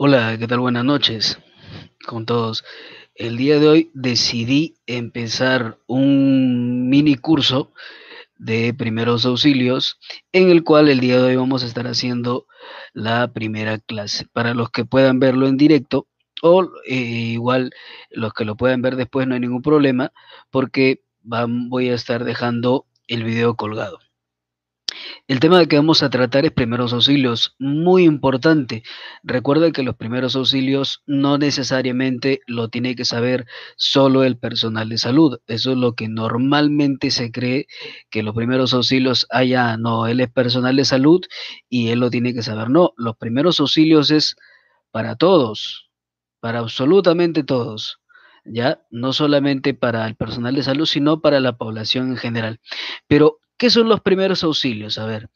Hola, ¿qué tal? Buenas noches con todos. El día de hoy decidí empezar un mini curso de primeros auxilios en el cual el día de hoy vamos a estar haciendo la primera clase. Para los que puedan verlo en directo o eh, igual los que lo puedan ver después no hay ningún problema porque voy a estar dejando el video colgado. El tema que vamos a tratar es primeros auxilios, muy importante. Recuerda que los primeros auxilios no necesariamente lo tiene que saber solo el personal de salud. Eso es lo que normalmente se cree que los primeros auxilios haya, ah, no, él es personal de salud y él lo tiene que saber. No, los primeros auxilios es para todos, para absolutamente todos. ¿ya? No solamente para el personal de salud, sino para la población en general. Pero ¿Qué son los primeros auxilios? A ver,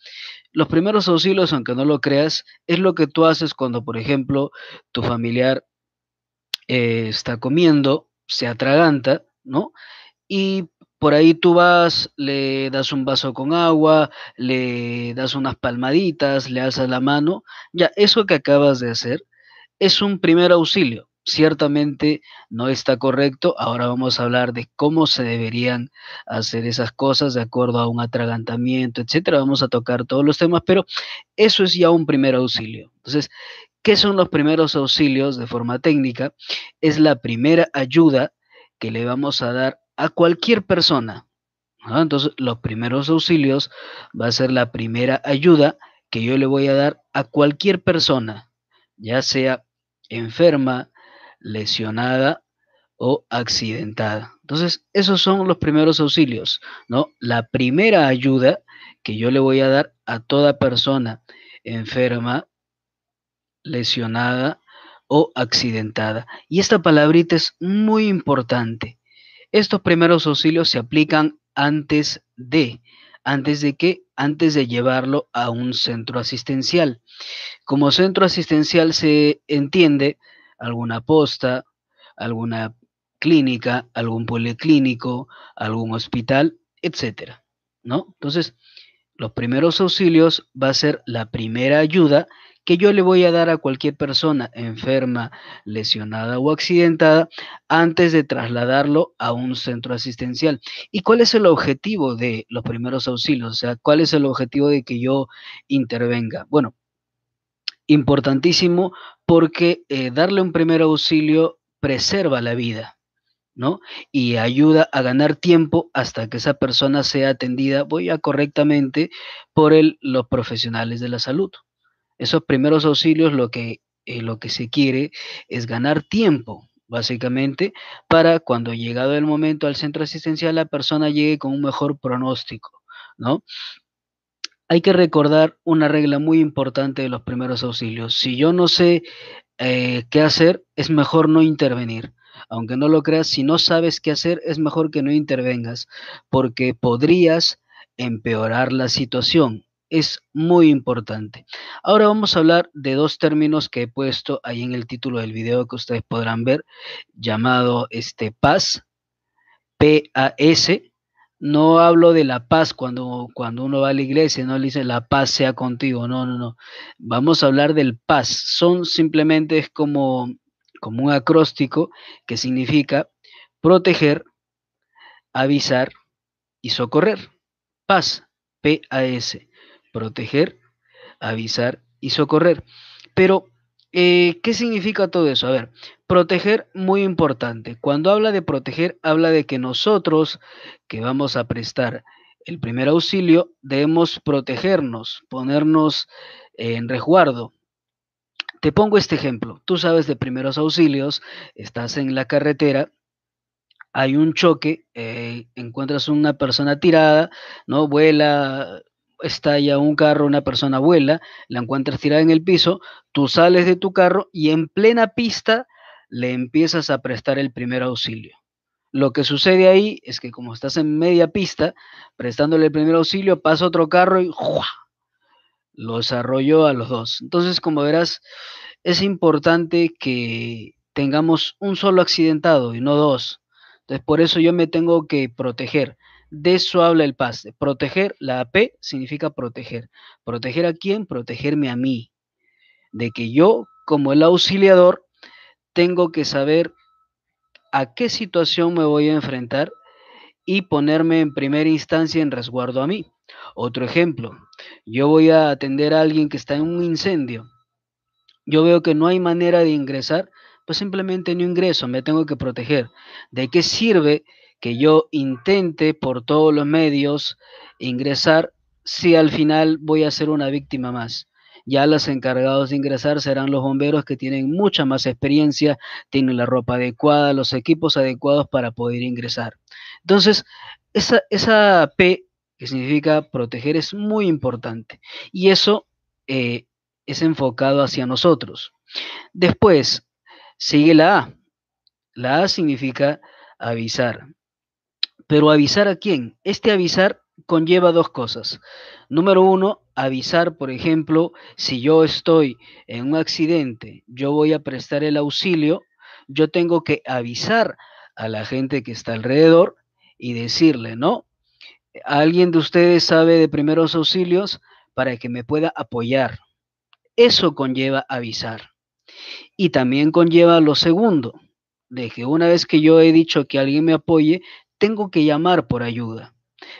los primeros auxilios, aunque no lo creas, es lo que tú haces cuando, por ejemplo, tu familiar eh, está comiendo, se atraganta, ¿no? Y por ahí tú vas, le das un vaso con agua, le das unas palmaditas, le alzas la mano. Ya, eso que acabas de hacer es un primer auxilio ciertamente no está correcto. Ahora vamos a hablar de cómo se deberían hacer esas cosas de acuerdo a un atragantamiento, etcétera. Vamos a tocar todos los temas, pero eso es ya un primer auxilio. Entonces, ¿qué son los primeros auxilios de forma técnica? Es la primera ayuda que le vamos a dar a cualquier persona. Entonces, los primeros auxilios va a ser la primera ayuda que yo le voy a dar a cualquier persona, ya sea enferma, lesionada o accidentada. Entonces, esos son los primeros auxilios, ¿no? La primera ayuda que yo le voy a dar a toda persona enferma, lesionada o accidentada. Y esta palabrita es muy importante. Estos primeros auxilios se aplican antes de, antes de que, antes de llevarlo a un centro asistencial. Como centro asistencial se entiende alguna posta, alguna clínica, algún policlínico, algún hospital, etcétera, ¿no? Entonces, los primeros auxilios va a ser la primera ayuda que yo le voy a dar a cualquier persona enferma, lesionada o accidentada antes de trasladarlo a un centro asistencial. ¿Y cuál es el objetivo de los primeros auxilios? O sea, ¿cuál es el objetivo de que yo intervenga? Bueno, importantísimo porque eh, darle un primer auxilio preserva la vida, ¿no? Y ayuda a ganar tiempo hasta que esa persona sea atendida, voy a correctamente, por los profesionales de la salud. Esos primeros auxilios lo que, eh, lo que se quiere es ganar tiempo, básicamente, para cuando llegado el momento al centro asistencial la persona llegue con un mejor pronóstico, ¿no? hay que recordar una regla muy importante de los primeros auxilios. Si yo no sé eh, qué hacer, es mejor no intervenir. Aunque no lo creas, si no sabes qué hacer, es mejor que no intervengas, porque podrías empeorar la situación. Es muy importante. Ahora vamos a hablar de dos términos que he puesto ahí en el título del video que ustedes podrán ver, llamado este, PAS. p no hablo de la paz cuando, cuando uno va a la iglesia, no le dice la paz sea contigo, no, no, no. Vamos a hablar del paz. Son simplemente es como, como un acróstico que significa proteger, avisar y socorrer. Paz, P-A-S, proteger, avisar y socorrer. Pero eh, ¿Qué significa todo eso? A ver, proteger, muy importante. Cuando habla de proteger, habla de que nosotros que vamos a prestar el primer auxilio debemos protegernos, ponernos en resguardo. Te pongo este ejemplo. Tú sabes de primeros auxilios, estás en la carretera, hay un choque, eh, encuentras una persona tirada, ¿no? Vuela, estalla un carro, una persona vuela, la encuentras tirada en el piso, tú sales de tu carro y en plena pista le empiezas a prestar el primer auxilio. Lo que sucede ahí es que como estás en media pista, prestándole el primer auxilio, pasa otro carro y lo lo a los dos. Entonces, como verás, es importante que tengamos un solo accidentado y no dos. Entonces, por eso yo me tengo que proteger. De eso habla el pase. Proteger, la P significa proteger. ¿Proteger a quién? Protegerme a mí. De que yo, como el auxiliador, tengo que saber a qué situación me voy a enfrentar y ponerme en primera instancia en resguardo a mí. Otro ejemplo, yo voy a atender a alguien que está en un incendio. Yo veo que no hay manera de ingresar, pues simplemente no ingreso, me tengo que proteger. ¿De qué sirve? que yo intente por todos los medios ingresar si al final voy a ser una víctima más. Ya los encargados de ingresar serán los bomberos que tienen mucha más experiencia, tienen la ropa adecuada, los equipos adecuados para poder ingresar. Entonces, esa, esa P que significa proteger es muy importante y eso eh, es enfocado hacia nosotros. Después, sigue la A. La A significa avisar. Pero avisar a quién? Este avisar conlleva dos cosas. Número uno, avisar, por ejemplo, si yo estoy en un accidente, yo voy a prestar el auxilio, yo tengo que avisar a la gente que está alrededor y decirle, ¿no? ¿Alguien de ustedes sabe de primeros auxilios para que me pueda apoyar? Eso conlleva avisar. Y también conlleva lo segundo, de que una vez que yo he dicho que alguien me apoye, tengo que llamar por ayuda.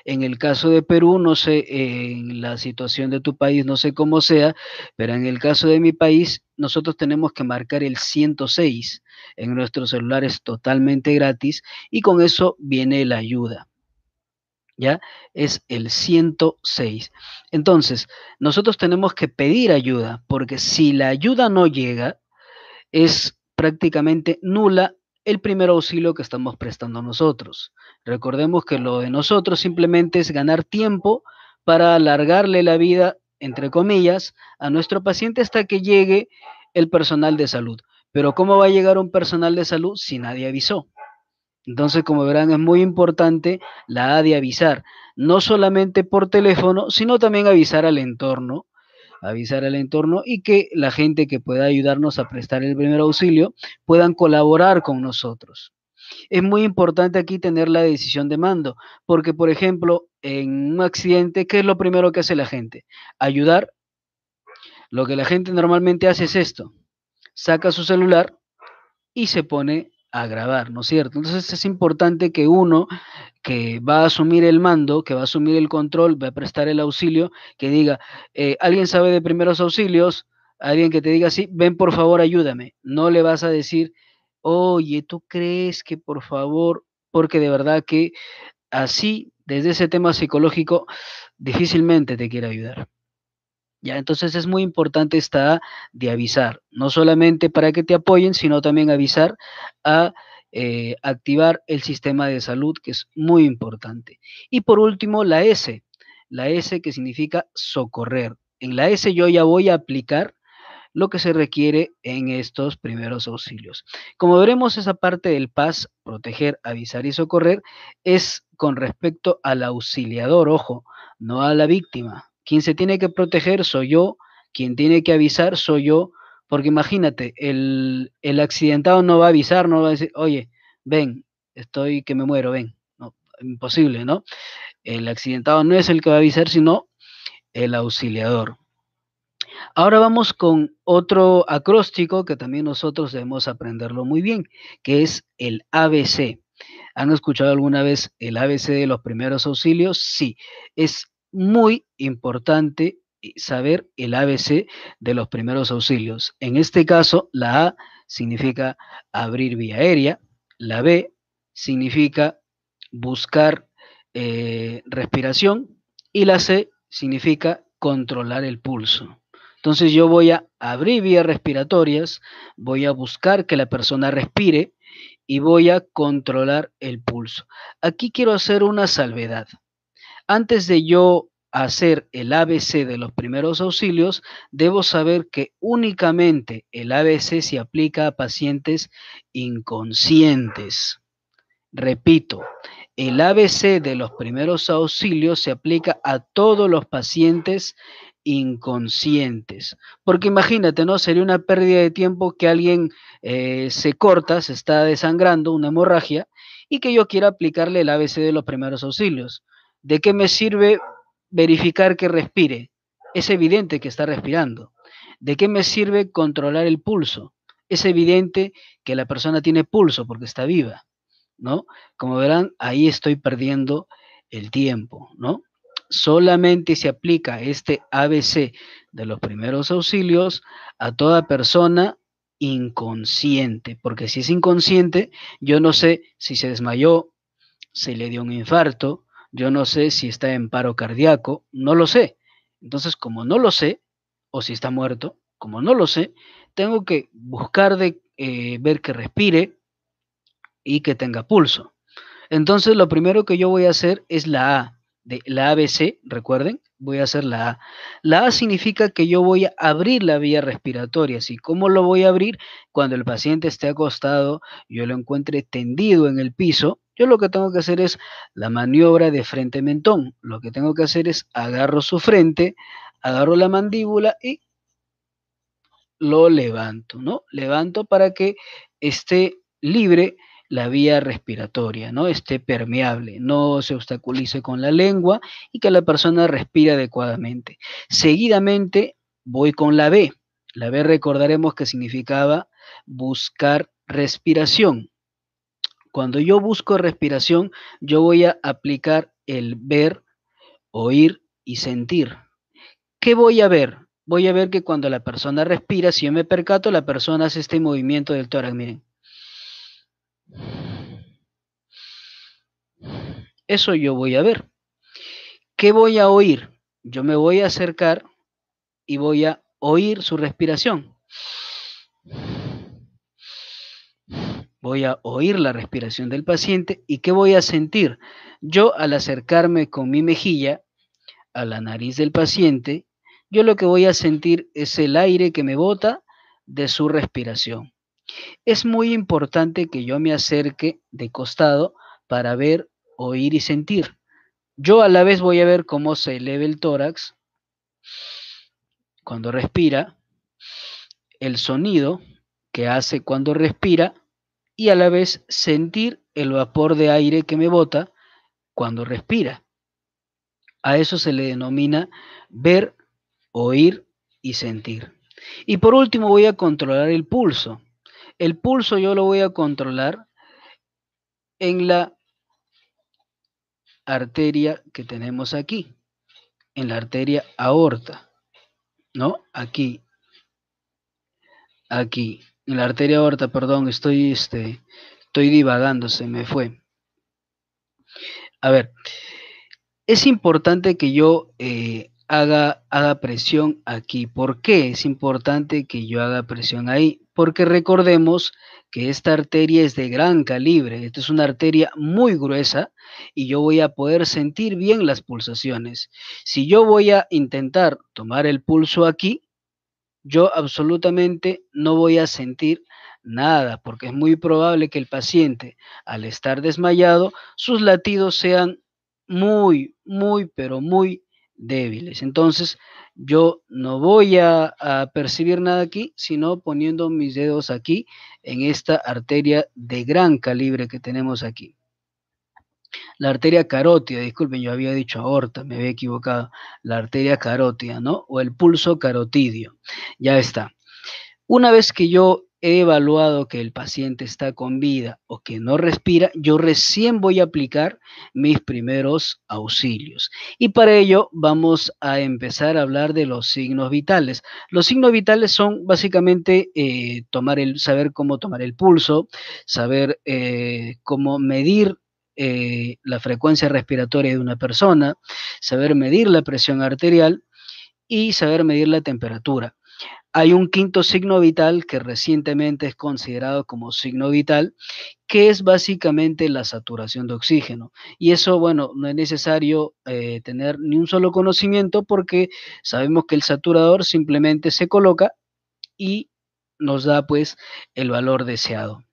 En el caso de Perú, no sé, en la situación de tu país, no sé cómo sea, pero en el caso de mi país, nosotros tenemos que marcar el 106 en nuestros celulares totalmente gratis y con eso viene la ayuda. ¿Ya? Es el 106. Entonces, nosotros tenemos que pedir ayuda, porque si la ayuda no llega, es prácticamente nula el primer auxilio que estamos prestando nosotros. Recordemos que lo de nosotros simplemente es ganar tiempo para alargarle la vida, entre comillas, a nuestro paciente hasta que llegue el personal de salud. Pero ¿cómo va a llegar un personal de salud si nadie avisó? Entonces, como verán, es muy importante la A de avisar, no solamente por teléfono, sino también avisar al entorno avisar al entorno y que la gente que pueda ayudarnos a prestar el primer auxilio puedan colaborar con nosotros. Es muy importante aquí tener la decisión de mando, porque por ejemplo, en un accidente, ¿qué es lo primero que hace la gente? Ayudar. Lo que la gente normalmente hace es esto, saca su celular y se pone a grabar, ¿no es cierto? Entonces es importante que uno que va a asumir el mando, que va a asumir el control, va a prestar el auxilio, que diga, eh, alguien sabe de primeros auxilios, alguien que te diga, sí, ven por favor, ayúdame. No le vas a decir, oye, ¿tú crees que por favor? Porque de verdad que así, desde ese tema psicológico, difícilmente te quiere ayudar. Ya, entonces es muy importante esta de avisar, no solamente para que te apoyen, sino también avisar a eh, activar el sistema de salud, que es muy importante. Y por último, la S, la S que significa socorrer. En la S yo ya voy a aplicar lo que se requiere en estos primeros auxilios. Como veremos, esa parte del PAS, proteger, avisar y socorrer, es con respecto al auxiliador, ojo, no a la víctima, quien se tiene que proteger soy yo, quien tiene que avisar soy yo, porque imagínate, el, el accidentado no va a avisar, no va a decir, oye, ven, estoy que me muero, ven. imposible, ¿no? El accidentado no es el que va a avisar, sino el auxiliador. Ahora vamos con otro acróstico que también nosotros debemos aprenderlo muy bien, que es el ABC. ¿Han escuchado alguna vez el ABC de los primeros auxilios? Sí, es muy importante eh, saber el ABC de los primeros auxilios. En este caso, la A significa abrir vía aérea, la B significa buscar eh, respiración y la C significa controlar el pulso. Entonces yo voy a abrir vías respiratorias, voy a buscar que la persona respire y voy a controlar el pulso. Aquí quiero hacer una salvedad. Antes de yo hacer el ABC de los primeros auxilios, debo saber que únicamente el ABC se aplica a pacientes inconscientes. Repito, el ABC de los primeros auxilios se aplica a todos los pacientes inconscientes. Porque imagínate, ¿no? Sería una pérdida de tiempo que alguien eh, se corta, se está desangrando, una hemorragia, y que yo quiera aplicarle el ABC de los primeros auxilios. ¿De qué me sirve verificar que respire? Es evidente que está respirando. ¿De qué me sirve controlar el pulso? Es evidente que la persona tiene pulso porque está viva, ¿no? Como verán, ahí estoy perdiendo el tiempo, ¿no? Solamente se aplica este ABC de los primeros auxilios a toda persona inconsciente, porque si es inconsciente, yo no sé si se desmayó, si le dio un infarto, yo no sé si está en paro cardíaco, no lo sé. Entonces, como no lo sé, o si está muerto, como no lo sé, tengo que buscar de eh, ver que respire y que tenga pulso. Entonces, lo primero que yo voy a hacer es la A, de la ABC, recuerden, voy a hacer la A. La A significa que yo voy a abrir la vía respiratoria. ¿sí? ¿Cómo lo voy a abrir? Cuando el paciente esté acostado, yo lo encuentre tendido en el piso. Yo lo que tengo que hacer es la maniobra de frente-mentón. Lo que tengo que hacer es agarro su frente, agarro la mandíbula y lo levanto, ¿no? Levanto para que esté libre la vía respiratoria, ¿no? Esté permeable, no se obstaculice con la lengua y que la persona respire adecuadamente. Seguidamente voy con la B. La B recordaremos que significaba buscar respiración. Cuando yo busco respiración, yo voy a aplicar el ver, oír y sentir. ¿Qué voy a ver? Voy a ver que cuando la persona respira, si yo me percato, la persona hace este movimiento del tórax, miren. Eso yo voy a ver. ¿Qué voy a oír? Yo me voy a acercar y voy a oír su respiración. Voy a oír la respiración del paciente y qué voy a sentir. Yo al acercarme con mi mejilla a la nariz del paciente, yo lo que voy a sentir es el aire que me bota de su respiración. Es muy importante que yo me acerque de costado para ver, oír y sentir. Yo a la vez voy a ver cómo se eleva el tórax cuando respira, el sonido que hace cuando respira y a la vez sentir el vapor de aire que me bota cuando respira. A eso se le denomina ver, oír y sentir. Y por último voy a controlar el pulso. El pulso yo lo voy a controlar en la arteria que tenemos aquí, en la arteria aorta, ¿no? Aquí, aquí, en la arteria aorta, perdón, estoy, este, estoy divagando, se me fue. A ver, es importante que yo eh, haga, presión aquí. ¿Por qué es importante que yo haga presión ahí? Porque recordemos que esta arteria es de gran calibre, esta es una arteria muy gruesa y yo voy a poder sentir bien las pulsaciones. Si yo voy a intentar tomar el pulso aquí, yo absolutamente no voy a sentir nada, porque es muy probable que el paciente, al estar desmayado, sus latidos sean muy, muy, pero muy débiles. Entonces, yo no voy a, percibir nada aquí, sino poniendo mis dedos aquí, en esta arteria de gran calibre que tenemos aquí. La arteria carótida, disculpen, yo había dicho aorta, me había equivocado. La arteria carótida, ¿no? O el pulso carotidio. Ya está. Una vez que yo he evaluado que el paciente está con vida o que no respira, yo recién voy a aplicar mis primeros auxilios. Y para ello vamos a empezar a hablar de los signos vitales. Los signos vitales son básicamente eh, saber cómo tomar el pulso, saber eh, cómo medir eh, la frecuencia respiratoria de una persona, saber medir la presión arterial y saber medir la temperatura. Hay un quinto signo vital que recientemente es considerado como signo vital, que es básicamente la saturación de oxígeno. Y eso, bueno, no es necesario eh, tener ni un solo conocimiento porque sabemos que el saturador simplemente se coloca y nos da pues el valor deseado.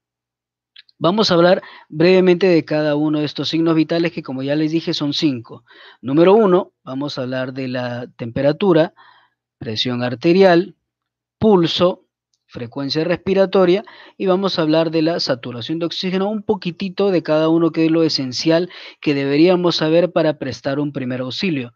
Vamos a hablar brevemente de cada uno de estos signos vitales que como ya les dije son cinco. Número uno, vamos a hablar de la temperatura, presión arterial, pulso, frecuencia respiratoria y vamos a hablar de la saturación de oxígeno, un poquitito de cada uno que es lo esencial que deberíamos saber para prestar un primer auxilio.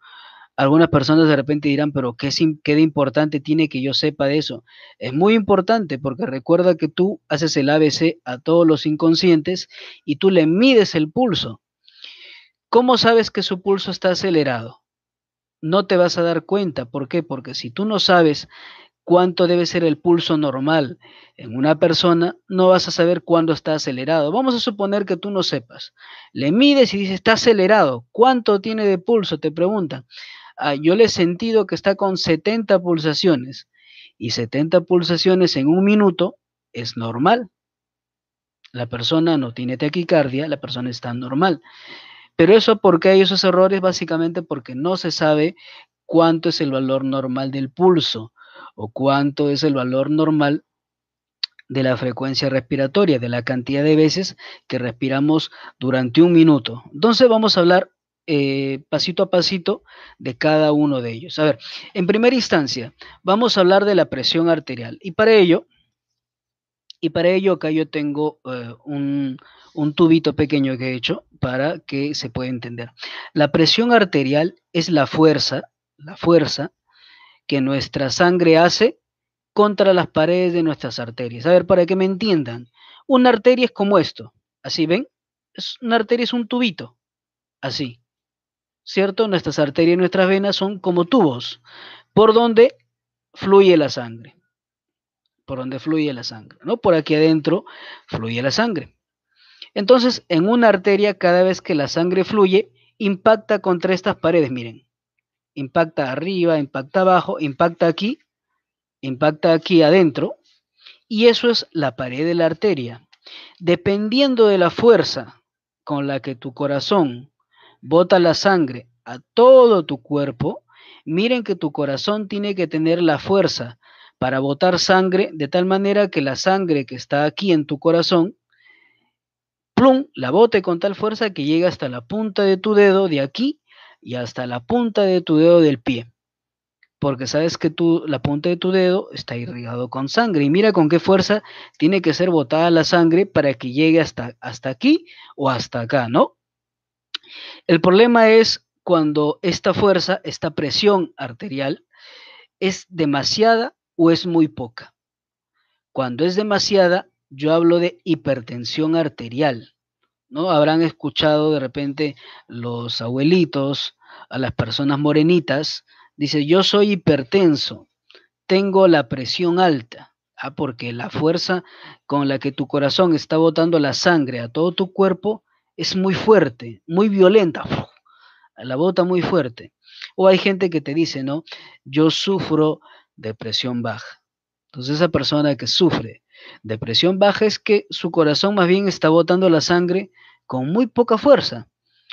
Algunas personas de repente dirán, pero ¿qué, qué de importante tiene que yo sepa de eso? Es muy importante porque recuerda que tú haces el ABC a todos los inconscientes y tú le mides el pulso. ¿Cómo sabes que su pulso está acelerado? No te vas a dar cuenta. ¿Por qué? Porque si tú no sabes cuánto debe ser el pulso normal en una persona, no vas a saber cuándo está acelerado. Vamos a suponer que tú no sepas. Le mides y dice, está acelerado. ¿Cuánto tiene de pulso? Te pregunta. Ah, yo le he sentido que está con 70 pulsaciones. Y 70 pulsaciones en un minuto es normal. La persona no tiene taquicardia, la persona está normal. Pero eso, ¿por qué hay esos errores? Básicamente porque no se sabe cuánto es el valor normal del pulso o cuánto es el valor normal de la frecuencia respiratoria, de la cantidad de veces que respiramos durante un minuto. Entonces vamos a hablar eh, pasito a pasito de cada uno de ellos. A ver, en primera instancia, vamos a hablar de la presión arterial. Y para ello, y para ello acá yo tengo eh, un, un tubito pequeño que he hecho para que se pueda entender. La presión arterial es la fuerza, la fuerza que nuestra sangre hace contra las paredes de nuestras arterias. A ver, para que me entiendan, una arteria es como esto, así ven, es, una arteria es un tubito, así, ¿cierto? Nuestras arterias y nuestras venas son como tubos por donde fluye la sangre, por donde fluye la sangre, ¿no? Por aquí adentro fluye la sangre. Entonces, en una arteria, cada vez que la sangre fluye, impacta contra estas paredes, miren, impacta arriba, impacta abajo, impacta aquí, impacta aquí adentro, y eso es la pared de la arteria. Dependiendo de la fuerza con la que tu corazón bota la sangre a todo tu cuerpo, miren que tu corazón tiene que tener la fuerza para botar sangre de tal manera que la sangre que está aquí en tu corazón, plum, la bote con tal fuerza que llega hasta la punta de tu dedo de aquí y hasta la punta de tu dedo del pie, porque sabes que tú la punta de tu dedo está irrigado con sangre y mira con qué fuerza tiene que ser botada la sangre para que llegue hasta, hasta aquí o hasta acá, ¿no? El problema es cuando esta fuerza, esta presión arterial, es demasiada o es muy poca. Cuando es demasiada, yo hablo de hipertensión arterial. ¿no? Habrán escuchado de repente los abuelitos, a las personas morenitas, dice, yo soy hipertenso, tengo la presión alta. Ah, porque la fuerza con la que tu corazón está botando la sangre a todo tu cuerpo es muy fuerte, muy violenta. la bota muy fuerte. O hay gente que te dice, ¿no? Yo sufro de presión baja. Entonces esa persona que sufre de presión baja es que su corazón más bien está botando la sangre con muy poca fuerza,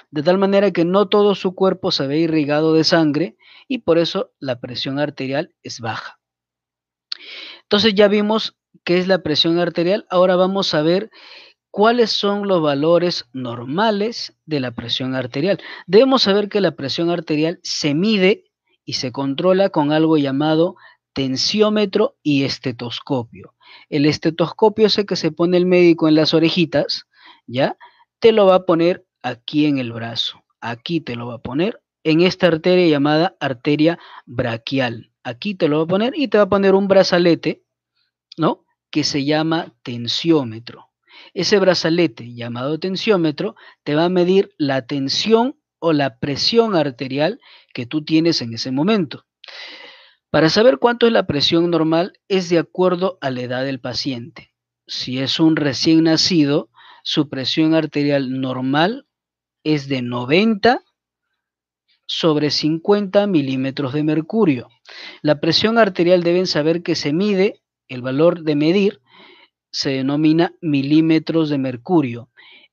de tal manera que no todo su cuerpo se ve irrigado de sangre y por eso la presión arterial es baja. Entonces ya vimos qué es la presión arterial, ahora vamos a ver cuáles son los valores normales de la presión arterial. Debemos saber que la presión arterial se mide y se controla con algo llamado tensiómetro y estetoscopio. El estetoscopio es el que se pone el médico en las orejitas, ¿ya? te lo va a poner aquí en el brazo. Aquí te lo va a poner en esta arteria llamada arteria braquial. Aquí te lo va a poner y te va a poner un brazalete, ¿no? Que se llama tensiómetro. Ese brazalete llamado tensiómetro te va a medir la tensión o la presión arterial que tú tienes en ese momento. Para saber cuánto es la presión normal es de acuerdo a la edad del paciente. Si es un recién nacido, su presión arterial normal es de 90 sobre 50 milímetros de mercurio. La presión arterial deben saber que se mide, el valor de medir se denomina milímetros de mercurio,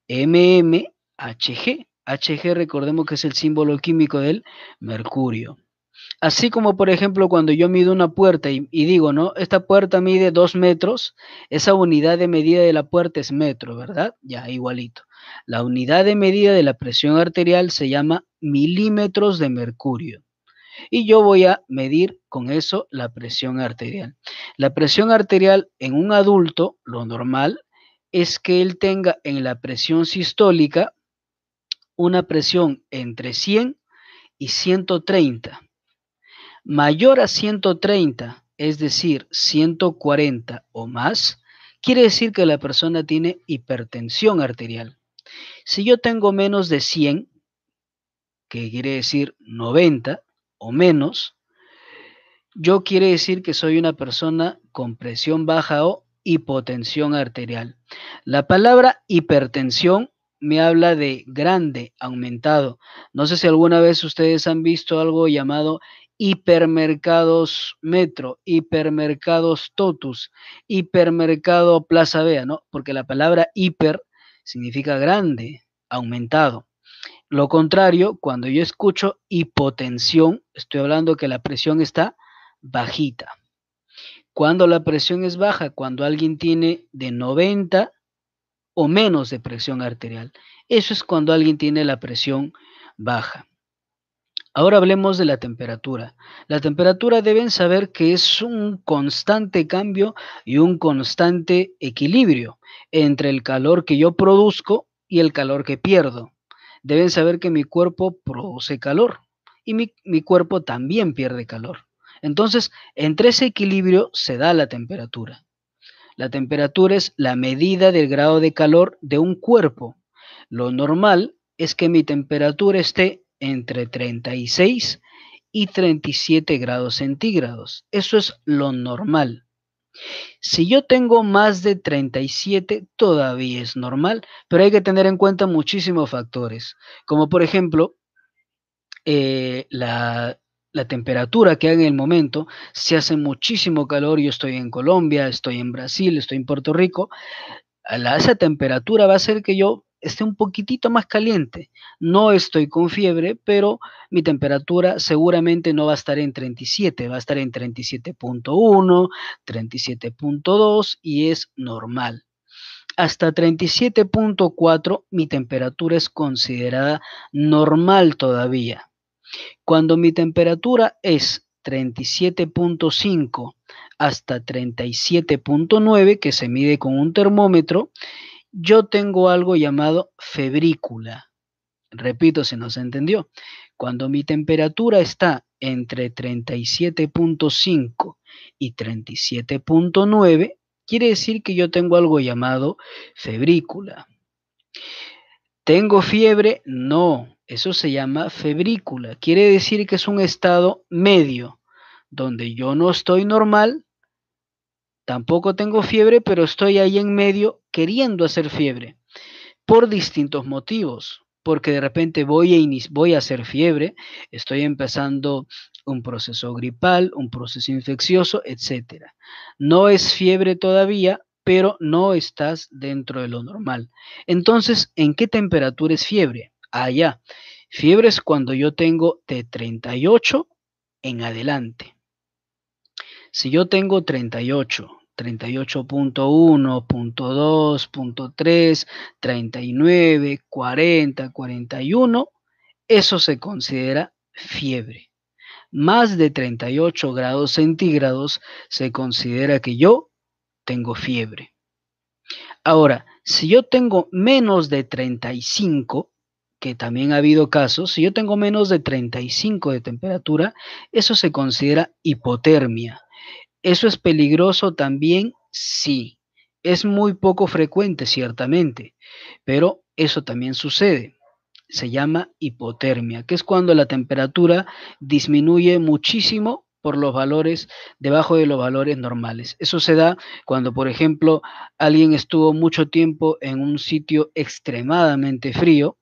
mmHg. Hg recordemos que es el símbolo químico del mercurio. Así como, por ejemplo, cuando yo mido una puerta y, digo, ¿no? Esta puerta mide dos metros, esa unidad de medida de la puerta es metro, ¿verdad? Ya, igualito. La unidad de medida de la presión arterial se llama milímetros de mercurio. Y yo voy a medir con eso la presión arterial. La presión arterial en un adulto, lo normal, es que él tenga en la presión sistólica una presión entre 100 y 130 mayor a 130, es decir, 140 o más, quiere decir que la persona tiene hipertensión arterial. Si yo tengo menos de 100, que quiere decir 90 o menos, yo quiere decir que soy una persona con presión baja o hipotensión arterial. La palabra hipertensión me habla de grande, aumentado. No sé si alguna vez ustedes han visto algo llamado hipermercados Metro, hipermercados Totus, hipermercado Plaza Vea, ¿no? Porque la palabra hiper significa grande, aumentado. Lo contrario, cuando yo escucho hipotensión, estoy hablando que la presión está bajita. Cuando la presión es baja, cuando alguien tiene de 90 o menos de presión arterial. Eso es cuando alguien tiene la presión baja. Ahora hablemos de la temperatura. La temperatura deben saber que es un constante cambio y un constante equilibrio entre el calor que yo produzco y el calor que pierdo. Deben saber que mi cuerpo produce calor y mi, mi cuerpo también pierde calor. Entonces, entre ese equilibrio se da la temperatura. La temperatura es la medida del grado de calor de un cuerpo. Lo normal es que mi temperatura esté entre 36 y 37 grados centígrados. Eso es lo normal. Si yo tengo más de 37, todavía es normal, pero hay que tener en cuenta muchísimos factores, como por ejemplo eh, la, temperatura que hay en el momento, si hace muchísimo calor, yo estoy en Colombia, estoy en Brasil, estoy en Puerto Rico, la, esa temperatura va a ser que yo esté un poquitito más caliente. No estoy con fiebre, pero mi temperatura seguramente no va a estar en 37, va a estar en 37.1, 37.2 y es normal. Hasta 37.4 mi temperatura es considerada normal todavía. Cuando mi temperatura es 37.5 hasta 37.9, que se mide con un termómetro, yo tengo algo llamado febrícula. Repito, si no se entendió. Cuando mi temperatura está entre 37.5 y 37.9, quiere decir que yo tengo algo llamado febrícula. ¿Tengo fiebre? No, eso se llama febrícula. Quiere decir que es un estado medio, donde yo no estoy normal, tampoco tengo fiebre, pero estoy ahí en medio queriendo hacer fiebre por distintos motivos, porque de repente voy a, voy a hacer fiebre, estoy empezando un proceso gripal, un proceso infeccioso, etc. No es fiebre todavía, pero no estás dentro de lo normal. Entonces, ¿en qué temperatura es fiebre? Allá. Ah, fiebre es cuando yo tengo de 38 en adelante. Si yo tengo 38 38.1, 2, 3, 39, 40, 41, eso se considera fiebre. Más de 38 grados centígrados se considera que yo tengo fiebre. Ahora, si yo tengo menos de 35, que también ha habido casos, si yo tengo menos de 35 de temperatura, eso se considera hipotermia. ¿Eso es peligroso también? Sí. Es muy poco frecuente, ciertamente, pero eso también sucede. Se llama hipotermia, que es cuando la temperatura disminuye muchísimo por los valores, debajo de los valores normales. Eso se da cuando, por ejemplo, alguien estuvo mucho tiempo en un sitio extremadamente frío,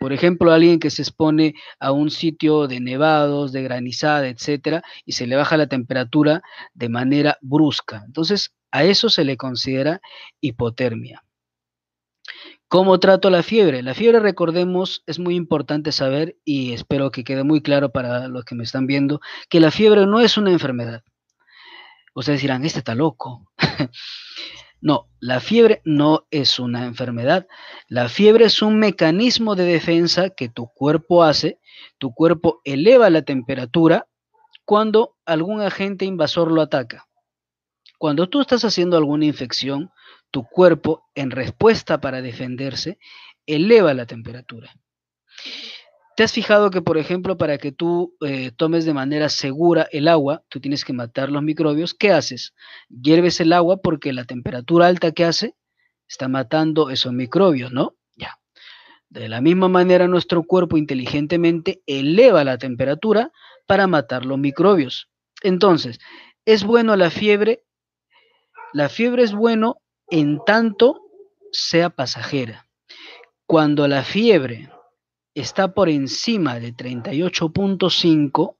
por ejemplo, alguien que se expone a un sitio de nevados, de granizada, etcétera, y se le baja la temperatura de manera brusca. Entonces, a eso se le considera hipotermia. ¿Cómo trato la fiebre? La fiebre, recordemos, es muy importante saber y espero que quede muy claro para los que me están viendo que la fiebre no es una enfermedad. Ustedes dirán, este está loco. No, la fiebre no es una enfermedad. La fiebre es un mecanismo de defensa que tu cuerpo hace. Tu cuerpo eleva la temperatura cuando algún agente invasor lo ataca. Cuando tú estás haciendo alguna infección, tu cuerpo, en respuesta para defenderse, eleva la temperatura. ¿Te has fijado que, por ejemplo, para que tú eh, tomes de manera segura el agua, tú tienes que matar los microbios? ¿Qué haces? Hierves el agua porque la temperatura alta que hace está matando esos microbios, ¿no? Ya. De la misma manera, nuestro cuerpo inteligentemente eleva la temperatura para matar los microbios. Entonces, ¿es bueno la fiebre? La fiebre es bueno en tanto sea pasajera. Cuando la fiebre está por encima de 38.5,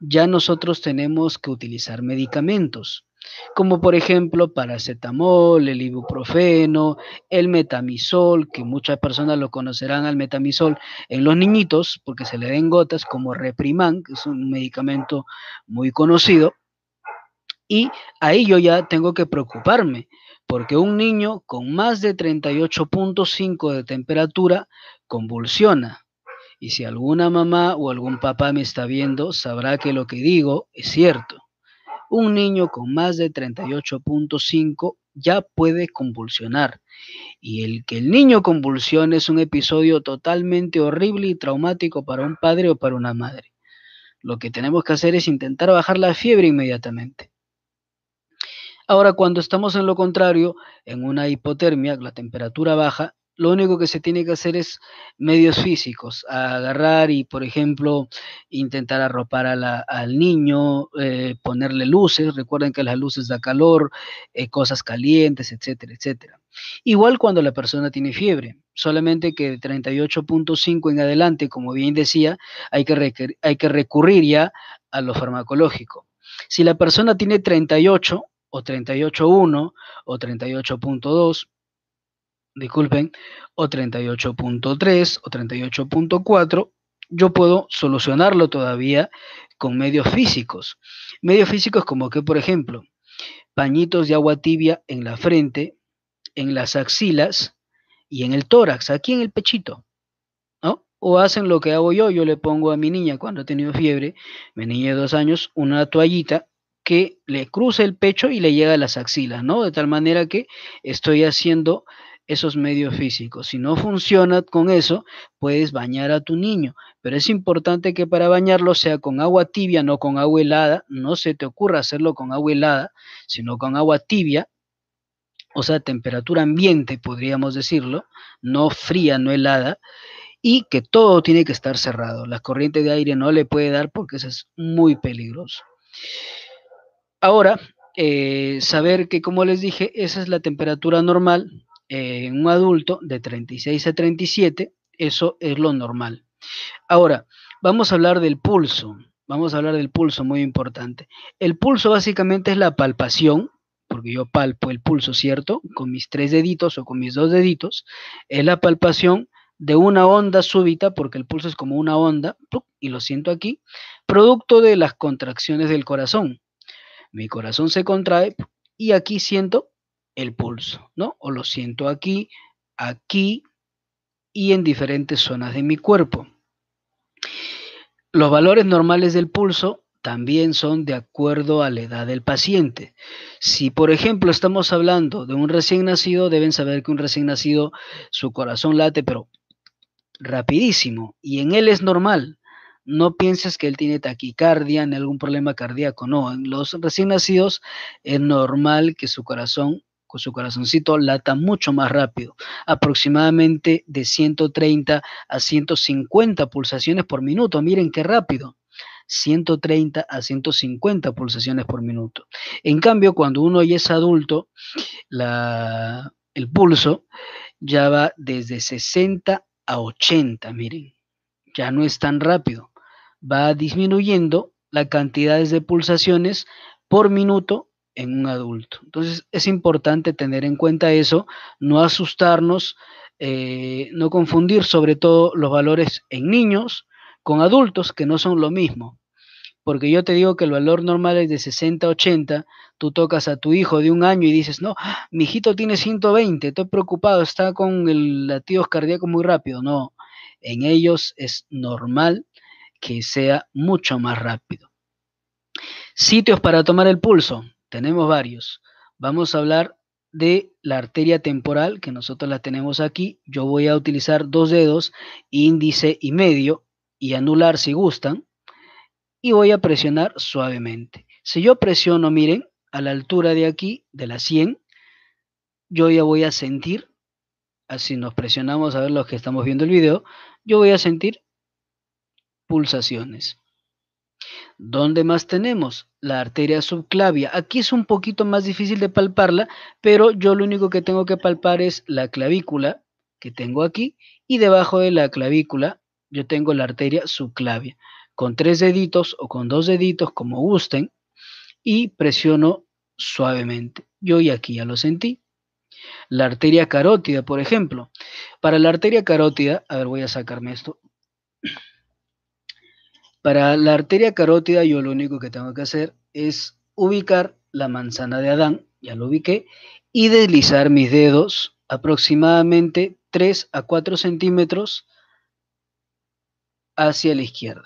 ya nosotros tenemos que utilizar medicamentos, como por ejemplo paracetamol, el ibuprofeno, el metamisol, que muchas personas lo conocerán al metamisol en los niñitos, porque se le den gotas, como Repriman, que es un medicamento muy conocido. Y ahí yo ya tengo que preocuparme, porque un niño con más de 38.5 de temperatura convulsiona, y si alguna mamá o algún papá me está viendo, sabrá que lo que digo es cierto. Un niño con más de 38.5 ya puede convulsionar. Y el que el niño convulsione es un episodio totalmente horrible y traumático para un padre o para una madre. Lo que tenemos que hacer es intentar bajar la fiebre inmediatamente. Ahora, cuando estamos en lo contrario, en una hipotermia, la temperatura baja, lo único que se tiene que hacer es medios físicos, agarrar y, por ejemplo, intentar arropar al niño, eh, ponerle luces, recuerden que las luces da calor, eh, cosas calientes, etcétera, etcétera. Igual cuando la persona tiene fiebre, solamente que de 38.5 en adelante, como bien decía, hay que, hay que recurrir ya a lo farmacológico. Si la persona tiene 38 o 38.1 o 38.2, disculpen, o 38.3 o 38.4, yo puedo solucionarlo todavía con medios físicos. Medios físicos como que, por ejemplo, pañitos de agua tibia en la frente, en las axilas y en el tórax, aquí en el pechito. O hacen lo que hago yo, yo le pongo a mi niña cuando ha tenido fiebre, mi niña de dos años, una toallita que le cruza el pecho y le llega a las axilas, ¿no? De tal manera que estoy haciendo esos medios físicos. Si no funciona con eso, puedes bañar a tu niño, pero es importante que para bañarlo sea con agua tibia, no con agua helada. No se te ocurra hacerlo con agua helada, sino con agua tibia, o sea, temperatura ambiente, podríamos decirlo, no fría, no helada y que todo tiene que estar cerrado. La corriente de aire no le puede dar porque eso es muy peligroso. Ahora, eh, saber que, como les dije, esa es la temperatura normal en un adulto de 36 a 37, eso es lo normal. Ahora, vamos a hablar del pulso. Vamos a hablar del pulso, muy importante. El pulso básicamente es la palpación, porque yo palpo el pulso, ¿cierto? Con mis tres deditos o con mis dos deditos, es la palpación de una onda súbita, porque el pulso es como una onda, y lo siento aquí, producto de las contracciones del corazón. Mi corazón se contrae y aquí siento el pulso, ¿no? O lo siento aquí, aquí y en diferentes zonas de mi cuerpo. Los valores normales del pulso también son de acuerdo a la edad del paciente. Si, por ejemplo, estamos hablando de un recién nacido, deben saber que un recién nacido, su corazón late, pero rapidísimo, y en él es normal. No pienses que él tiene taquicardia, ni algún problema cardíaco, no. En los recién nacidos es normal que su corazón su corazoncito lata mucho más rápido, aproximadamente de 130 a 150 pulsaciones por minuto. Miren qué rápido. 130 a 150 pulsaciones por minuto. En cambio, cuando uno ya es adulto, el pulso ya va desde 60 a 80, miren, ya no es tan rápido. Va disminuyendo la cantidad de pulsaciones por minuto en un adulto. Entonces es importante tener en cuenta eso, no asustarnos, eh, no confundir sobre todo los valores en niños con adultos que no son lo mismo. Porque yo te digo que el valor normal es de 60, 80, tú tocas a tu hijo de un año y dices, no, ah, mi hijito tiene 120, estoy preocupado, está con el latidos cardíaco muy rápido. No, en ellos es normal que sea mucho más rápido. Sitios para tomar el pulso tenemos varios. Vamos a hablar de la arteria temporal, que nosotros la tenemos aquí. Yo voy a utilizar dos dedos, índice y medio, y anular si gustan. Y voy a presionar suavemente. Si yo presiono, miren, a la altura de aquí, de la 100, yo ya voy a sentir, así nos presionamos a ver los que estamos viendo el video, yo voy a sentir pulsaciones. ¿Dónde más tenemos? La arteria subclavia. Aquí es un poquito más difícil de palparla, pero yo lo único que tengo que palpar es la clavícula que tengo aquí y debajo de la clavícula yo tengo la arteria subclavia. Con tres deditos o con dos deditos, como gusten, y presiono suavemente. Yo y aquí ya lo sentí. La arteria carótida, por ejemplo. Para la arteria carótida, a ver, voy a sacarme esto para la arteria carótida yo lo único que tengo que hacer es ubicar la manzana de Adán, ya lo ubiqué, y deslizar mis dedos aproximadamente 3 a 4 centímetros hacia la izquierda.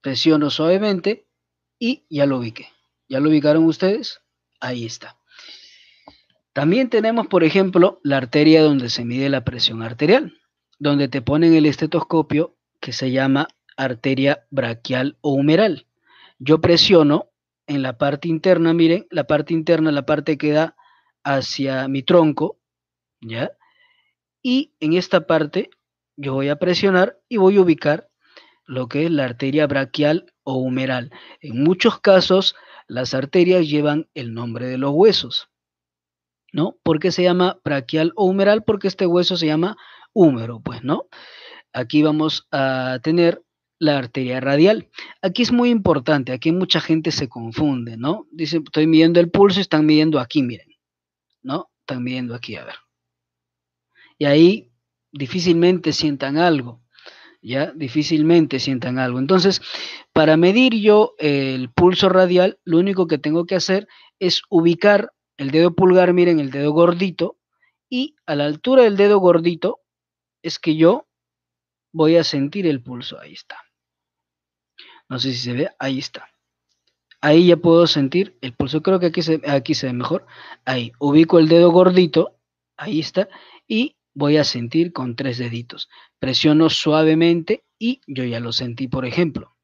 Presiono suavemente y ya lo ubiqué. ¿Ya lo ubicaron ustedes? Ahí está. También tenemos, por ejemplo, la arteria donde se mide la presión arterial, donde te ponen el estetoscopio que se llama arteria braquial o humeral. Yo presiono en la parte interna, miren, la parte interna, la parte que da hacia mi tronco, ¿ya? Y en esta parte yo voy a presionar y voy a ubicar lo que es la arteria braquial o humeral. En muchos casos las arterias llevan el nombre de los huesos, ¿no? ¿Por qué se llama braquial o humeral? Porque este hueso se llama húmero, pues, ¿no? Aquí vamos a tener la arteria radial. Aquí es muy importante, aquí mucha gente se confunde, ¿no? Dice, estoy midiendo el pulso, están midiendo aquí, miren, ¿no? Están midiendo aquí, a ver. Y ahí difícilmente sientan algo, ¿ya? Difícilmente sientan algo. Entonces, para medir yo eh, el pulso radial, lo único que tengo que hacer es ubicar el dedo pulgar, miren, el dedo gordito, y a la altura del dedo gordito es que yo voy a sentir el pulso, ahí está. No sé si se ve, ahí está. Ahí ya puedo sentir el pulso. Creo que aquí se, aquí se ve mejor. Ahí, ubico el dedo gordito, ahí está, y voy a sentir con tres deditos. Presiono suavemente y yo ya lo sentí, por ejemplo.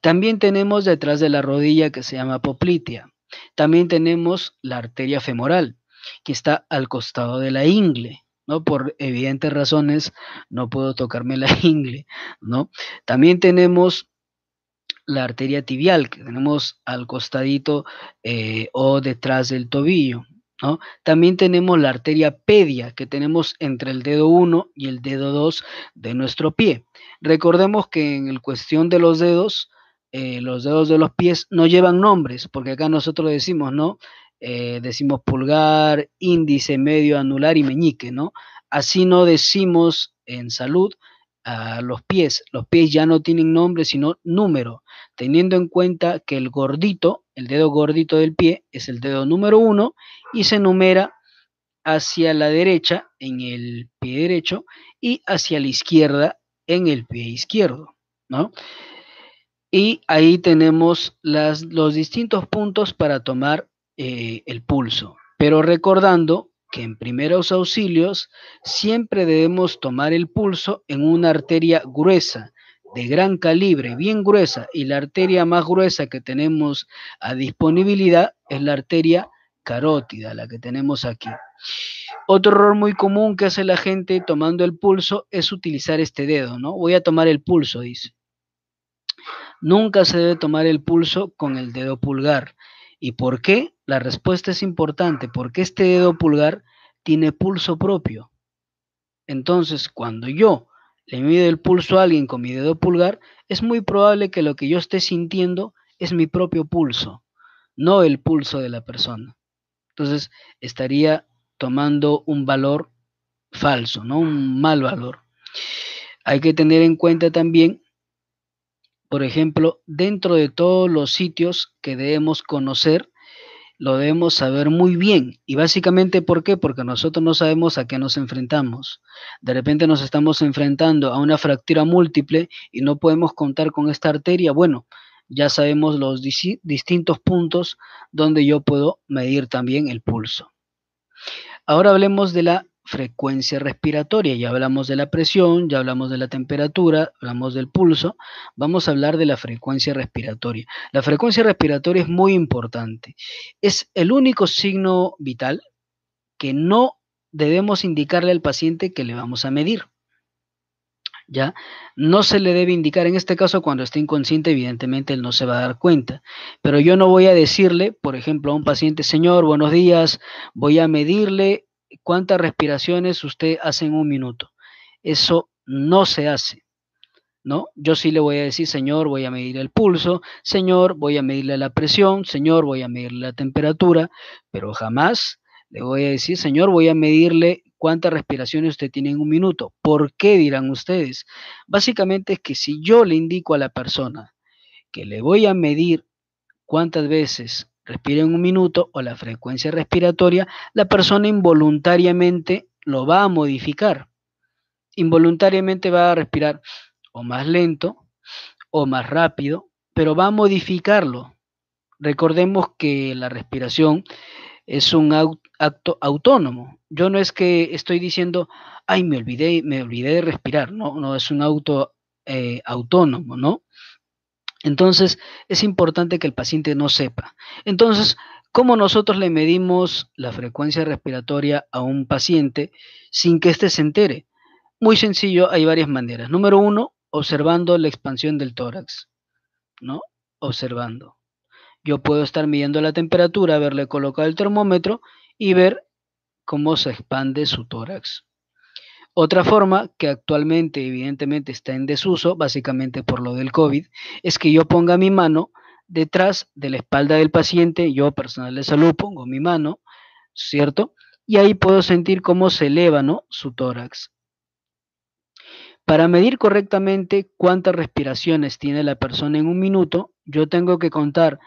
También tenemos detrás de la rodilla que se llama poplitea. También tenemos la arteria femoral, que está al costado de la ingle, ¿no? Por evidentes razones no puedo tocarme la ingle, ¿no? También tenemos la arteria tibial que tenemos al costadito eh, o detrás del tobillo. ¿no? También tenemos la arteria pedia que tenemos entre el dedo 1 y el dedo 2 de nuestro pie. Recordemos que en el cuestión de los dedos, eh, los dedos de los pies no llevan nombres, porque acá nosotros decimos, ¿no? Eh, decimos pulgar, índice, medio, anular y meñique, ¿no? Así no decimos en salud, los pies. Los pies ya no tienen nombre, sino número, teniendo en cuenta que el gordito, el dedo gordito del pie, es el dedo número uno y se numera hacia la derecha en el pie derecho y hacia la izquierda en el pie izquierdo, ¿no? Y ahí tenemos las, los distintos puntos para tomar eh, el pulso. Pero recordando que en primeros auxilios siempre debemos tomar el pulso en una arteria gruesa, de gran calibre, bien gruesa, y la arteria más gruesa que tenemos a disponibilidad es la arteria carótida, la que tenemos aquí. Otro error muy común que hace la gente tomando el pulso es utilizar este dedo, ¿no? Voy a tomar el pulso, dice. Nunca se debe tomar el pulso con el dedo pulgar. ¿Y por qué? La respuesta es importante, porque este dedo pulgar tiene pulso propio. Entonces, cuando yo le mido el pulso a alguien con mi dedo pulgar, es muy probable que lo que yo esté sintiendo es mi propio pulso, no el pulso de la persona. Entonces, estaría tomando un valor falso, no un mal valor. Hay que tener en cuenta también por ejemplo, dentro de todos los sitios que debemos conocer, lo debemos saber muy bien. Y básicamente, ¿por qué? Porque nosotros no sabemos a qué nos enfrentamos. De repente nos estamos enfrentando a una fractura múltiple y no podemos contar con esta arteria. Bueno, ya sabemos los distintos puntos donde yo puedo medir también el pulso. Ahora hablemos de la frecuencia respiratoria. Ya hablamos de la presión, ya hablamos de la temperatura, hablamos del pulso. Vamos a hablar de la frecuencia respiratoria. La frecuencia respiratoria es muy importante. Es el único signo vital que no debemos indicarle al paciente que le vamos a medir. ¿Ya? No se le debe indicar, en este caso cuando esté inconsciente, evidentemente él no se va a dar cuenta, pero yo no voy a decirle, por ejemplo, a un paciente, señor, buenos días, voy a medirle cuántas respiraciones usted hace en un minuto. Eso no se hace. ¿No? Yo sí le voy a decir, Señor, voy a medir el pulso, Señor, voy a medirle la presión, Señor, voy a medirle la temperatura, pero jamás le voy a decir, Señor, voy a medirle cuántas respiraciones usted tiene en un minuto. ¿Por qué dirán ustedes? Básicamente es que si yo le indico a la persona que le voy a medir cuántas veces en un minuto o la frecuencia respiratoria, la persona involuntariamente lo va a modificar. Involuntariamente va a respirar o más lento o más rápido, pero va a modificarlo. Recordemos que la respiración es un acto autónomo. Yo no es que estoy diciendo, ay, me olvidé, me olvidé de respirar. No, no es un auto eh, autónomo, ¿no? Entonces, es importante que el paciente no sepa. Entonces, ¿cómo nosotros le medimos la frecuencia respiratoria a un paciente sin que éste se entere? Muy sencillo, hay varias maneras. Número uno, observando la expansión del tórax, ¿no? Observando. Yo puedo estar midiendo la temperatura, haberle colocado el termómetro y ver cómo se expande su tórax. Otra forma que actualmente evidentemente está en desuso, básicamente por lo del COVID, es que yo ponga mi mano detrás de la espalda del paciente, yo personal de salud pongo mi mano, ¿cierto? Y ahí puedo sentir cómo se eleva su tórax. Para medir correctamente cuántas respiraciones tiene la persona en un minuto, yo tengo que contar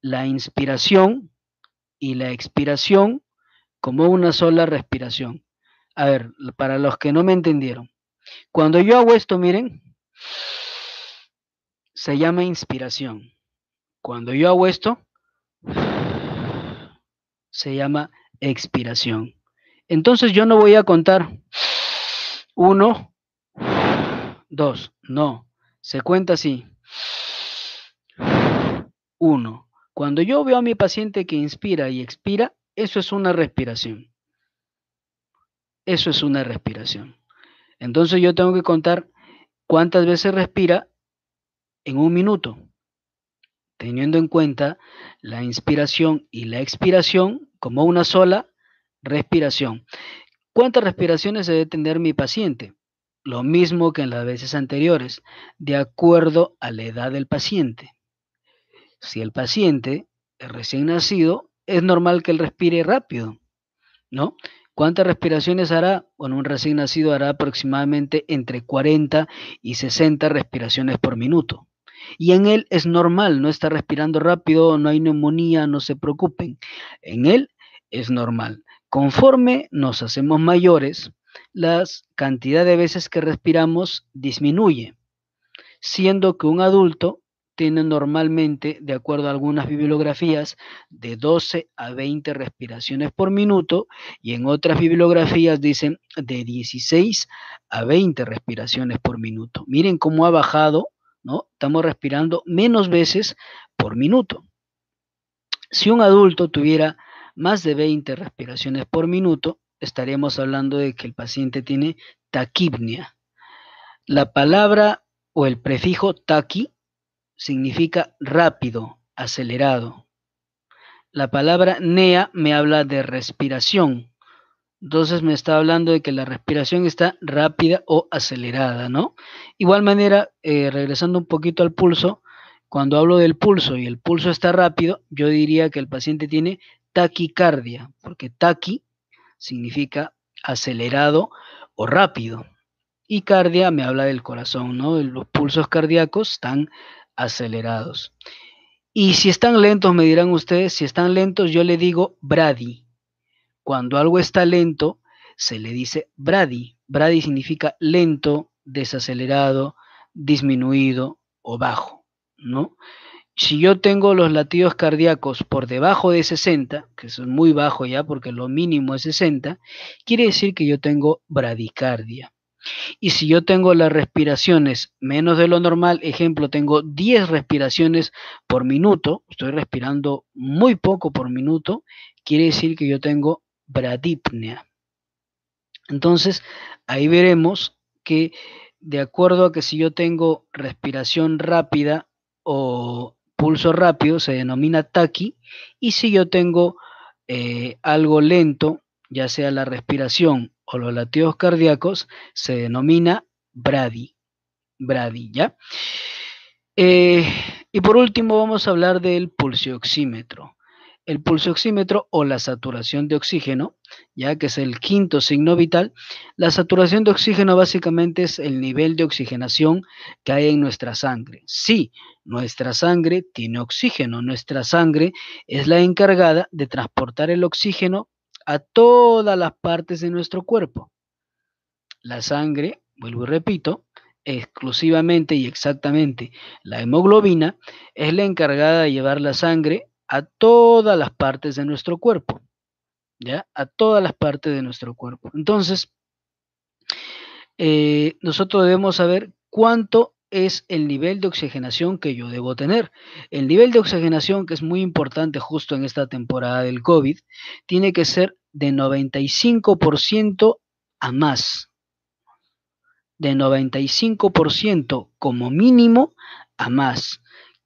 la inspiración y la expiración como una sola respiración. A ver, para los que no me entendieron. Cuando yo hago esto, miren, se llama inspiración. Cuando yo hago esto, se llama expiración. Entonces yo no voy a contar uno, dos, no. Se cuenta así. Uno. Cuando yo veo a mi paciente que inspira y expira, eso es una respiración. Eso es una respiración. Entonces yo tengo que contar cuántas veces respira en un minuto, teniendo en cuenta la inspiración y la expiración como una sola respiración. ¿Cuántas respiraciones debe tener mi paciente? Lo mismo que en las veces anteriores, de acuerdo a la edad del paciente. Si el paciente es recién nacido, es normal que él respire rápido, ¿no? ¿Cuántas respiraciones hará? Bueno, un recién nacido hará aproximadamente entre 40 y 60 respiraciones por minuto. Y en él es normal, no está respirando rápido, no hay neumonía, no se preocupen. En él es normal. Conforme nos hacemos mayores, la cantidad de veces que respiramos disminuye, siendo que un adulto tienen normalmente, de acuerdo a algunas bibliografías, de 12 a 20 respiraciones por minuto y en otras bibliografías dicen de 16 a 20 respiraciones por minuto. Miren cómo ha bajado, ¿no? Estamos respirando menos veces por minuto. Si un adulto tuviera más de 20 respiraciones por minuto, estaríamos hablando de que el paciente tiene taquipnea. La palabra o el prefijo taqui significa rápido, acelerado. La palabra nea me habla de respiración. Entonces me está hablando de que la respiración está rápida o acelerada, ¿no? Igual manera, eh, regresando un poquito al pulso, cuando hablo del pulso y el pulso está rápido, yo diría que el paciente tiene taquicardia, porque taqui significa acelerado o rápido. Y cardia me habla del corazón, ¿no? Los pulsos cardíacos están acelerados. Y si están lentos, me dirán ustedes, si están lentos, yo le digo brady. Cuando algo está lento, se le dice brady. Brady significa lento, desacelerado, disminuido o bajo, ¿no? Si yo tengo los latidos cardíacos por debajo de 60, que son muy bajo ya porque lo mínimo es 60, quiere decir que yo tengo bradicardia. Y si yo tengo las respiraciones menos de lo normal, ejemplo, tengo 10 respiraciones por minuto, estoy respirando muy poco por minuto, quiere decir que yo tengo bradipnea. Entonces, ahí veremos que de acuerdo a que si yo tengo respiración rápida o pulso rápido, se denomina taqui, y si yo tengo eh, algo lento, ya sea la respiración o los latidos cardíacos se denomina brady, brady, ¿ya? Eh, y por último vamos a hablar del pulsioxímetro. El pulsioxímetro o la saturación de oxígeno, ya que es el quinto signo vital, la saturación de oxígeno básicamente es el nivel de oxigenación que hay en nuestra sangre. Sí, nuestra sangre tiene oxígeno, nuestra sangre es la encargada de transportar el oxígeno a todas las partes de nuestro cuerpo. La sangre, vuelvo y repito, exclusivamente y exactamente la hemoglobina es la encargada de llevar la sangre a todas las partes de nuestro cuerpo. ¿Ya? A todas las partes de nuestro cuerpo. Entonces, eh, nosotros debemos saber cuánto es el nivel de oxigenación que yo debo tener. El nivel de oxigenación, que es muy importante justo en esta temporada del COVID, tiene que ser de 95% a más. De 95% como mínimo a más,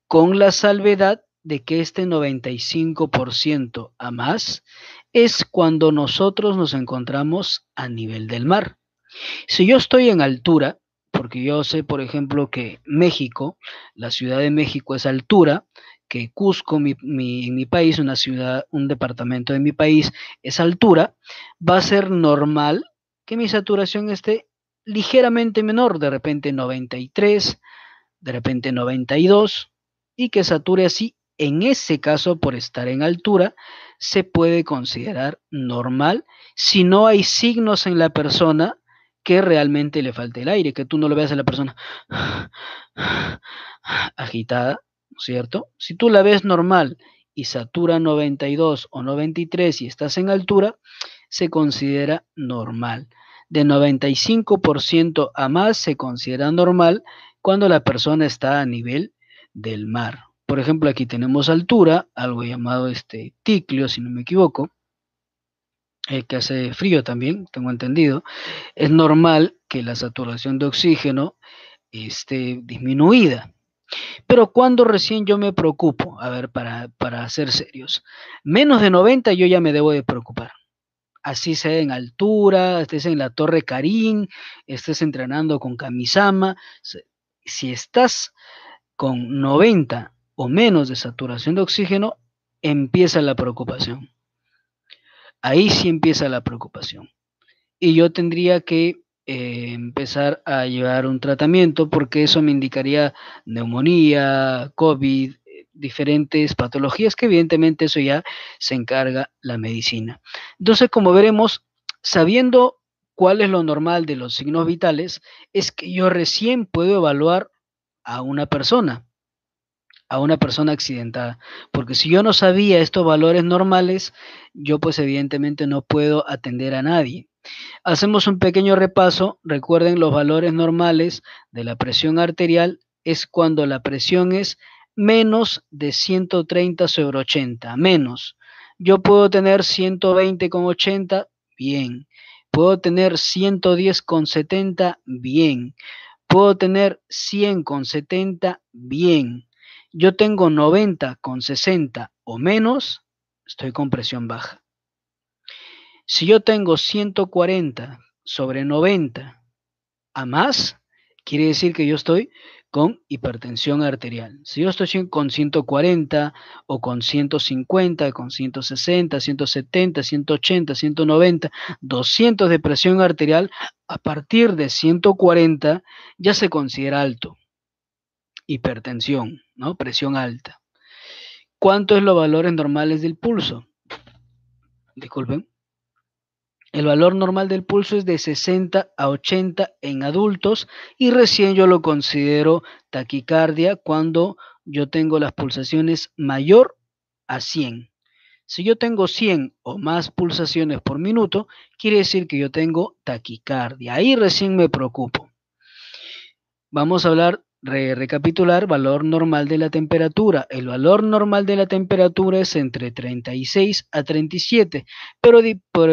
con la salvedad de que este 95% a más es cuando nosotros nos encontramos a nivel del mar. Si yo estoy en altura, porque yo sé, por ejemplo, que México, la Ciudad de México es altura, que Cusco, mi, mi país, una ciudad, un departamento de mi país es altura, va a ser normal que mi saturación esté ligeramente menor, de repente 93, de repente 92, y que sature así. En ese caso, por estar en altura, se puede considerar normal si no hay signos en la persona que realmente le falte el aire, que tú no lo veas a la persona agitada, ¿cierto? Si tú la ves normal y satura 92 o 93 y estás en altura, se considera normal. De 95% a más se considera normal cuando la persona está a nivel del mar. Por ejemplo, aquí tenemos altura, algo llamado este ticlio, si no me equivoco, eh, que hace frío también, tengo entendido, es normal que la saturación de oxígeno esté disminuida. Pero cuando recién yo me preocupo, a ver, para, para ser serios, menos de 90 yo ya me debo de preocupar. Así sea en altura, estés en la Torre Karim, estés entrenando con Kamisama. Si estás con 90 o menos de saturación de oxígeno, empieza la preocupación ahí sí empieza la preocupación. Y yo tendría que eh, empezar a llevar un tratamiento porque eso me indicaría neumonía, COVID, diferentes patologías que evidentemente eso ya se encarga la medicina. Entonces, como veremos, sabiendo cuál es lo normal de los signos vitales, es que yo recién puedo evaluar a una persona a una persona accidentada. Porque si yo no sabía estos valores normales, yo pues evidentemente no puedo atender a nadie. Hacemos un pequeño repaso. Recuerden los valores normales de la presión arterial es cuando la presión es menos de 130 sobre 80, menos. Yo puedo tener 120 con 80, bien. Puedo tener con 70, bien. Puedo tener con 70, bien yo tengo 90 con 60 o menos, estoy con presión baja. Si yo tengo 140 sobre 90 a más, quiere decir que yo estoy con hipertensión arterial. Si yo estoy con 140 o con 150, con 160, 170, 180, 190, 200 de presión arterial, a partir de 140 ya se considera alto. Hipertensión. ¿no? Presión alta. ¿Cuánto es los valores normales del pulso? Disculpen. El valor normal del pulso es de 60 a 80 en adultos y recién yo lo considero taquicardia cuando yo tengo las pulsaciones mayor a 100. Si yo tengo 100 o más pulsaciones por minuto, quiere decir que yo tengo taquicardia. Ahí recién me preocupo. Vamos a hablar recapitular, valor normal de la temperatura. El valor normal de la temperatura es entre 36 a 37, pero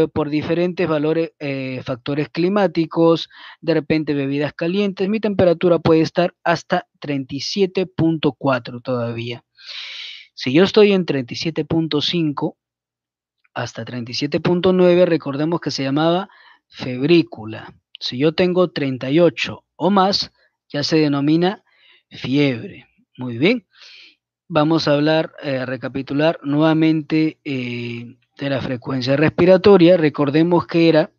por, diferentes valores, eh, factores climáticos, de repente bebidas calientes, mi temperatura puede estar hasta 37.4 todavía. Si yo estoy en 37.5 hasta 37.9, recordemos que se llamaba febrícula. Si yo tengo 38 o más, ya se denomina fiebre. Muy bien. Vamos a hablar, eh, a recapitular nuevamente eh, de la frecuencia respiratoria. Recordemos que era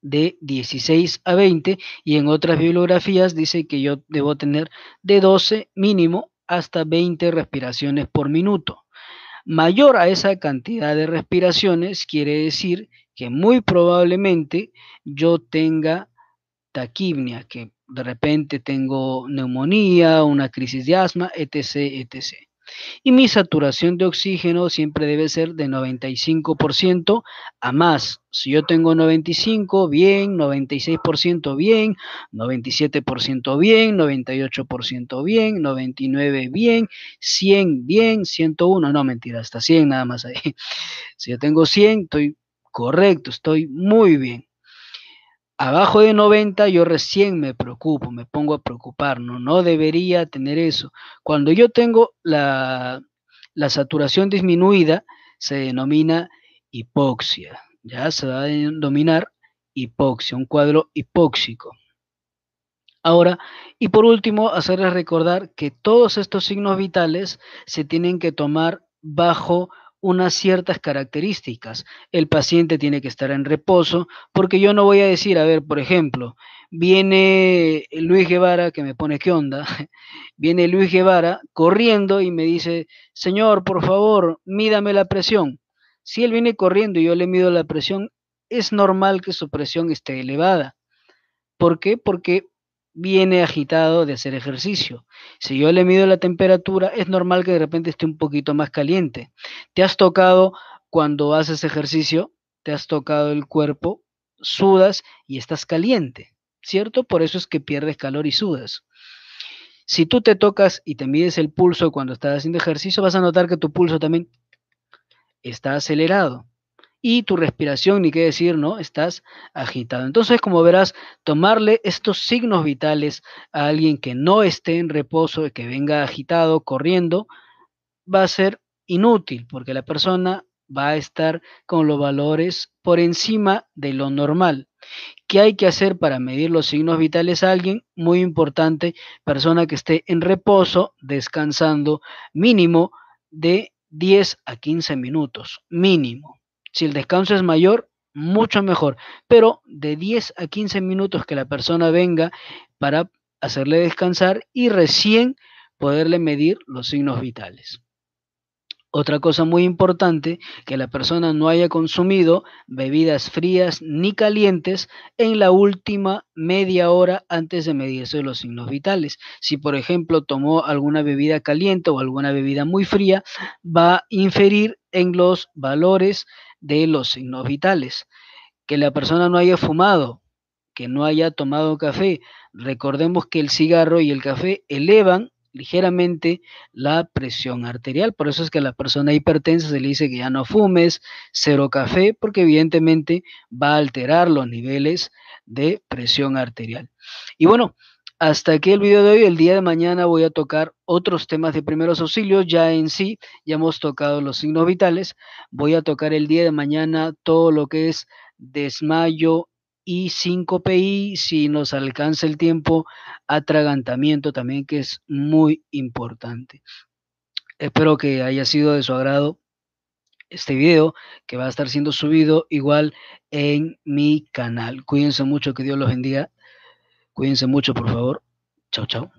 de 16 a 20 y en otras bibliografías dice que yo debo tener de 12 mínimo hasta 20 respiraciones por minuto. Mayor a esa cantidad de respiraciones quiere decir que muy probablemente yo tenga taquipnea, que de repente tengo neumonía, una crisis de asma, etc., etc. Y mi saturación de oxígeno siempre debe ser de 95% a más. Si yo tengo 95, bien, 96% bien, 97% bien, 98% bien, 99 bien, 100 bien, 101, no mentira, hasta 100 nada más ahí. Si yo tengo 100, estoy correcto, estoy muy bien. Abajo de 90 yo recién me preocupo, me pongo a preocupar, no, debería tener eso. Cuando yo tengo la, la saturación disminuida, se denomina hipoxia, ya se va a denominar hipoxia, un cuadro hipóxico. Ahora, y por último, hacerles recordar que todos estos signos vitales se tienen que tomar bajo unas ciertas características. El paciente tiene que estar en reposo, porque yo no voy a decir, a ver, por ejemplo, viene Luis Guevara, que me pone qué onda, viene Luis Guevara corriendo y me dice, señor, por favor, mídame la presión. Si él viene corriendo y yo le mido la presión, es normal que su presión esté elevada. ¿Por qué? Porque viene agitado de hacer ejercicio. Si yo le mido la temperatura, es normal que de repente esté un poquito más caliente. ¿Te has tocado cuando haces ejercicio? ¿Te has tocado el cuerpo? Sudas y estás caliente, ¿cierto? Por eso es que pierdes calor y sudas. Si tú te tocas y te mides el pulso cuando estás haciendo ejercicio, vas a notar que tu pulso también está acelerado y tu respiración, ni qué decir, ¿no? Estás agitado. Entonces, como verás, tomarle estos signos vitales a alguien que no esté en reposo, que venga agitado, corriendo, va a ser inútil, porque la persona va a estar con los valores por encima de lo normal. ¿Qué hay que hacer para medir los signos vitales a alguien? Muy importante, persona que esté en reposo, descansando mínimo de 10 a 15 minutos, mínimo. Si el descanso es mayor, mucho mejor. Pero de 10 a 15 minutos que la persona venga para hacerle descansar y recién poderle medir los signos vitales. Otra cosa muy importante, que la persona no haya consumido bebidas frías ni calientes en la última media hora antes de medirse los signos vitales. Si, por ejemplo, tomó alguna bebida caliente o alguna bebida muy fría, va a inferir en los valores de los signos vitales. Que la persona no haya fumado, que no haya tomado café. Recordemos que el cigarro y el café elevan ligeramente la presión arterial. Por eso es que a la persona hipertensa se le dice que ya no fumes, cero café, porque evidentemente va a alterar los niveles de presión arterial. Y bueno, hasta aquí el video de hoy. El día de mañana voy a tocar otros temas de primeros auxilios. Ya en sí, ya hemos tocado los signos vitales. Voy a tocar el día de mañana todo lo que es desmayo y 5PI, si nos alcanza el tiempo, atragantamiento también, que es muy importante. Espero que haya sido de su agrado este video que va a estar siendo subido igual en mi canal. Cuídense mucho, que Dios los bendiga Cuídense mucho, por favor. Chao, chao.